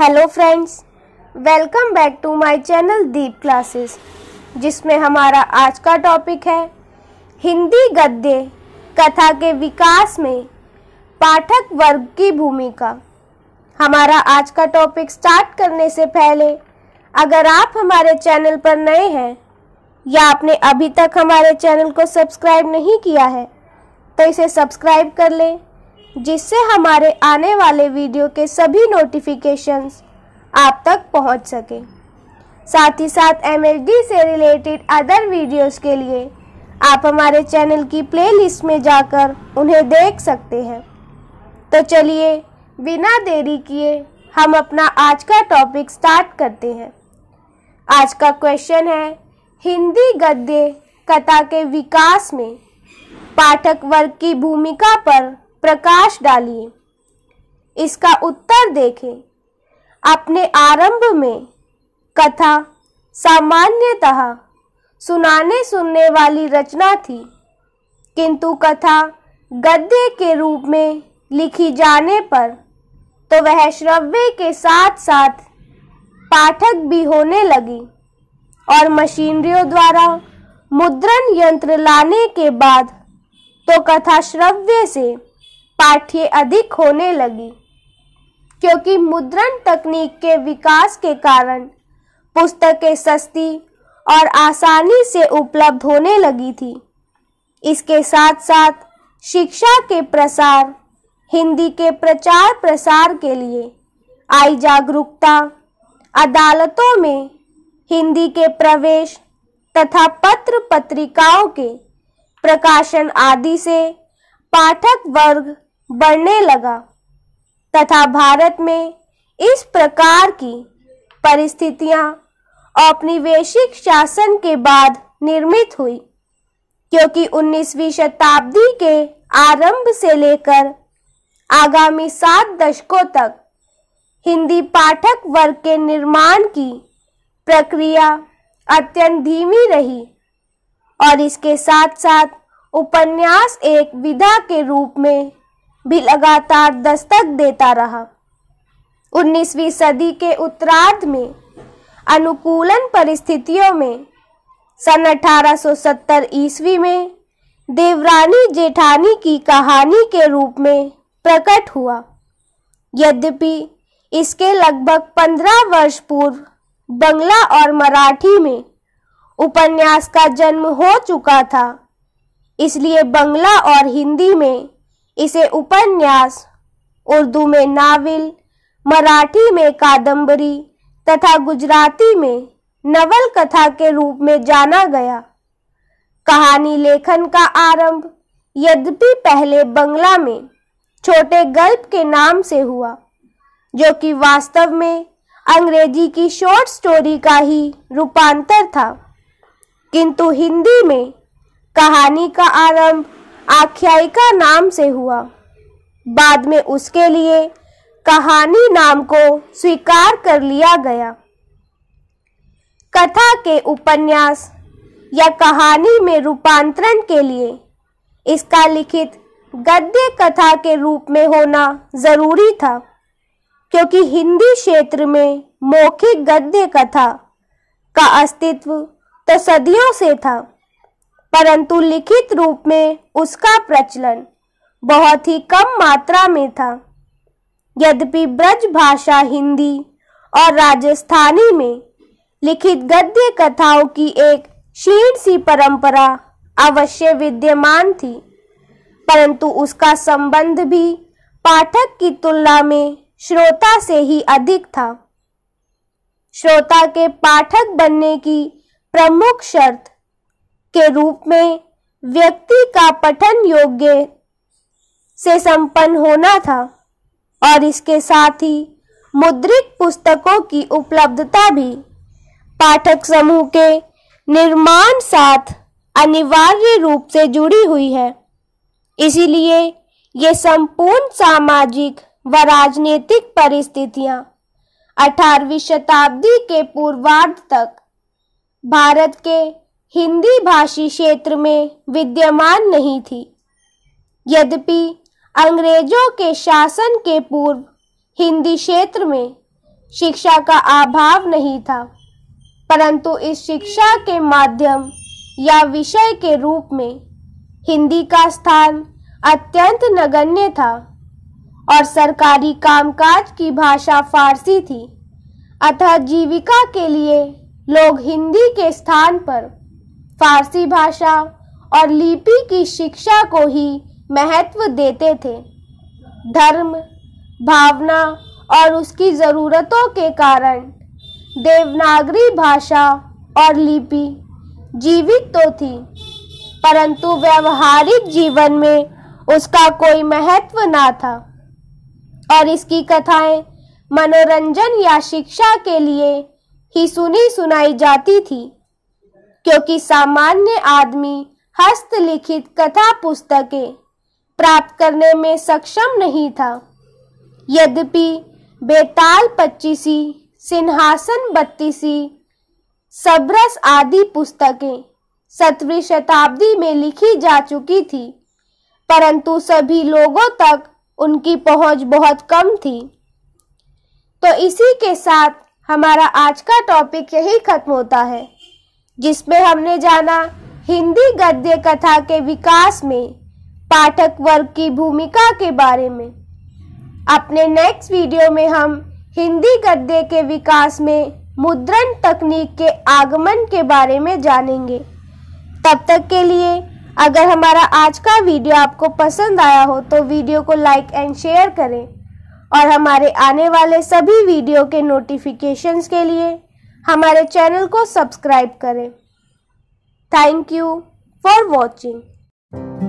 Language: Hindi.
hello friends welcome back to my channel Deep classes जिसमें हमारा आज का टॉपिक है हिंदी गद्य कथा के विकास में पाठक वर्ग की भूमिका हमारा आज का टॉपिक स्टार्ट करने से पहले अगर आप हमारे चैनल पर नए हैं या आपने अभी तक हमारे चैनल को सब्सक्राइब नहीं किया है तो इसे सब्सक्राइब कर लें जिससे हमारे आने वाले वीडियो के सभी नोटिफिकेशंस आप तक पहुंच सके साथ ही साथ एम से रिलेटेड अदर वीडियोस के लिए आप हमारे चैनल की प्लेलिस्ट में जाकर उन्हें देख सकते हैं तो चलिए बिना देरी किए हम अपना आज का टॉपिक स्टार्ट करते हैं आज का क्वेश्चन है हिंदी गद्य कथा के विकास में पाठक वर्ग की भूमिका पर प्रकाश डालिए इसका उत्तर देखें अपने आरंभ में कथा सामान्यतः सुनाने सुनने वाली रचना थी किंतु कथा गद्य के रूप में लिखी जाने पर तो वह श्रव्य के साथ साथ पाठक भी होने लगी और मशीनरियों द्वारा मुद्रण यंत्र लाने के बाद तो कथा श्रव्य से पाठ्य अधिक होने लगी क्योंकि मुद्रण तकनीक के विकास के कारण पुस्तकें सस्ती और आसानी से उपलब्ध होने लगी थी इसके साथ साथ शिक्षा के प्रसार हिंदी के प्रचार प्रसार के लिए आई जागरूकता अदालतों में हिंदी के प्रवेश तथा पत्र पत्रिकाओं के प्रकाशन आदि से पाठक वर्ग बढ़ने लगा तथा भारत में इस प्रकार की परिस्थितियां औपनिवेशिक शासन के बाद निर्मित हुई क्योंकि 19वीं शताब्दी के आरंभ से लेकर आगामी सात दशकों तक हिंदी पाठक वर्ग के निर्माण की प्रक्रिया अत्यंत धीमी रही और इसके साथ साथ उपन्यास एक विधा के रूप में भी लगातार दस्तक देता रहा 19वीं सदी के उत्तरार्ध में अनुकूलन परिस्थितियों में सन 1870 ईस्वी में देवरानी जेठानी की कहानी के रूप में प्रकट हुआ यद्यपि इसके लगभग पंद्रह वर्ष पूर्व बंगला और मराठी में उपन्यास का जन्म हो चुका था इसलिए बंगला और हिंदी में इसे उपन्यास उर्दू में नाविल मराठी में कादंबरी तथा गुजराती में नवल कथा के रूप में जाना गया कहानी लेखन का आरंभ यद्यपि पहले बंगला में छोटे गल्प के नाम से हुआ जो कि वास्तव में अंग्रेजी की शॉर्ट स्टोरी का ही रूपांतर था किंतु हिंदी में कहानी का आरंभ आख्यायिका नाम से हुआ बाद में उसके लिए कहानी नाम को स्वीकार कर लिया गया कथा के उपन्यास या कहानी में रूपांतरण के लिए इसका लिखित गद्य कथा के रूप में होना जरूरी था क्योंकि हिंदी क्षेत्र में मौखिक गद्य कथा का अस्तित्व तो सदियों से था परंतु लिखित रूप में उसका प्रचलन बहुत ही कम मात्रा में था यद्यपि ब्रज भाषा हिंदी और राजस्थानी में लिखित गद्य कथाओं की एक क्षीण सी परंपरा अवश्य विद्यमान थी परंतु उसका संबंध भी पाठक की तुलना में श्रोता से ही अधिक था श्रोता के पाठक बनने की प्रमुख शर्त के रूप में व्यक्ति का पठन योग्य से संपन्न होना था और इसके साथ ही मुद्रित पुस्तकों की उपलब्धता भी पाठक समूह के निर्माण साथ अनिवार्य रूप से जुड़ी हुई है इसीलिए ये संपूर्ण सामाजिक व राजनीतिक परिस्थितियां अठारहवीं शताब्दी के पूर्वार्ध तक भारत के हिंदी भाषी क्षेत्र में विद्यमान नहीं थी यद्यपि अंग्रेजों के शासन के पूर्व हिंदी क्षेत्र में शिक्षा का अभाव नहीं था परंतु इस शिक्षा के माध्यम या विषय के रूप में हिंदी का स्थान अत्यंत नगण्य था और सरकारी कामकाज की भाषा फारसी थी अतः जीविका के लिए लोग हिंदी के स्थान पर फारसी भाषा और लिपि की शिक्षा को ही महत्व देते थे धर्म भावना और उसकी ज़रूरतों के कारण देवनागरी भाषा और लिपि जीवित तो थी परंतु व्यवहारिक जीवन में उसका कोई महत्व ना था और इसकी कथाएं मनोरंजन या शिक्षा के लिए ही सुनी सुनाई जाती थी क्योंकि सामान्य आदमी हस्तलिखित कथा पुस्तकें प्राप्त करने में सक्षम नहीं था यद्यपि बेताल पच्चीसी सिंहासन बत्तीसी सबरस आदि पुस्तकें सत्रहवीं शताब्दी में लिखी जा चुकी थी परंतु सभी लोगों तक उनकी पहुंच बहुत कम थी तो इसी के साथ हमारा आज का टॉपिक यही खत्म होता है जिसमें हमने जाना हिंदी गद्य कथा के विकास में पाठक वर्ग की भूमिका के बारे में अपने नेक्स्ट वीडियो में हम हिंदी गद्य के विकास में मुद्रण तकनीक के आगमन के बारे में जानेंगे तब तक के लिए अगर हमारा आज का वीडियो आपको पसंद आया हो तो वीडियो को लाइक एंड शेयर करें और हमारे आने वाले सभी वीडियो के नोटिफिकेशंस के लिए हमारे चैनल को सब्सक्राइब करें थैंक यू फॉर वॉचिंग